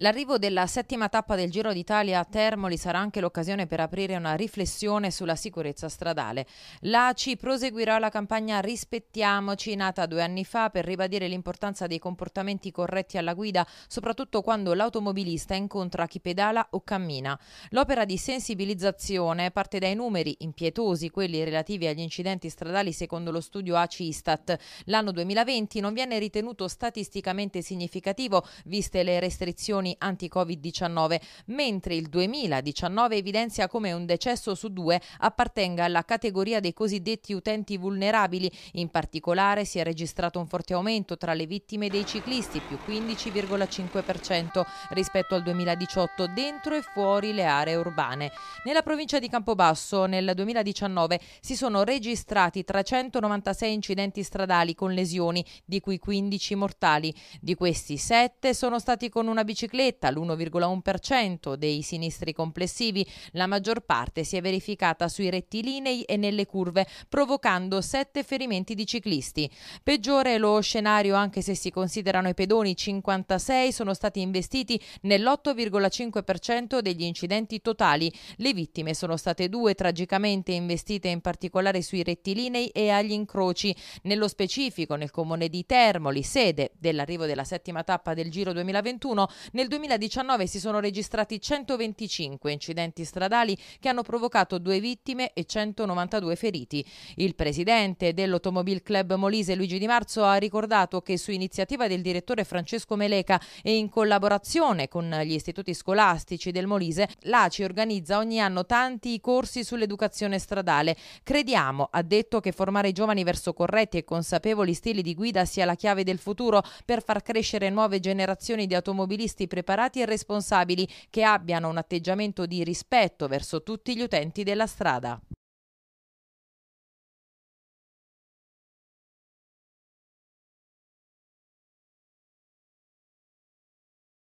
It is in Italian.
L'arrivo della settima tappa del Giro d'Italia a Termoli sarà anche l'occasione per aprire una riflessione sulla sicurezza stradale. L'ACI proseguirà la campagna Rispettiamoci, nata due anni fa, per ribadire l'importanza dei comportamenti corretti alla guida, soprattutto quando l'automobilista incontra chi pedala o cammina. L'opera di sensibilizzazione parte dai numeri impietosi, quelli relativi agli incidenti stradali secondo lo studio ACI Istat. L'anno 2020 non viene ritenuto statisticamente significativo, viste le restrizioni vaccinazioni anti-Covid-19, mentre il 2019 evidenzia come un decesso su due appartenga alla categoria dei cosiddetti utenti vulnerabili. In particolare si è registrato un forte aumento tra le vittime dei ciclisti, più 15,5% rispetto al 2018, dentro e fuori le aree urbane. Nella provincia di Campobasso nel 2019 si sono registrati 396 incidenti stradali con lesioni, di cui 15 mortali. Di questi 7 sono stati con una bicicletta bicicletta, l'1,1% dei sinistri complessivi, la maggior parte si è verificata sui rettilinei e nelle curve, provocando sette ferimenti di ciclisti. Peggiore lo scenario anche se si considerano i pedoni, 56 sono stati investiti nell'8,5% degli incidenti totali. Le vittime sono state due tragicamente investite in particolare sui rettilinei e agli incroci. Nello specifico nel comune di Termoli, sede dell'arrivo della settima tappa del Giro 2021, nel nel 2019 si sono registrati 125 incidenti stradali che hanno provocato due vittime e 192 feriti. Il presidente dell'Automobile Club Molise Luigi Di Marzo ha ricordato che su iniziativa del direttore Francesco Meleca e in collaborazione con gli istituti scolastici del Molise, l'ACI organizza ogni anno tanti corsi sull'educazione stradale. Crediamo, ha detto, che formare i giovani verso corretti e consapevoli stili di guida sia la chiave del futuro per far crescere nuove generazioni di automobilisti preparati e responsabili che abbiano un atteggiamento di rispetto verso tutti gli utenti della strada.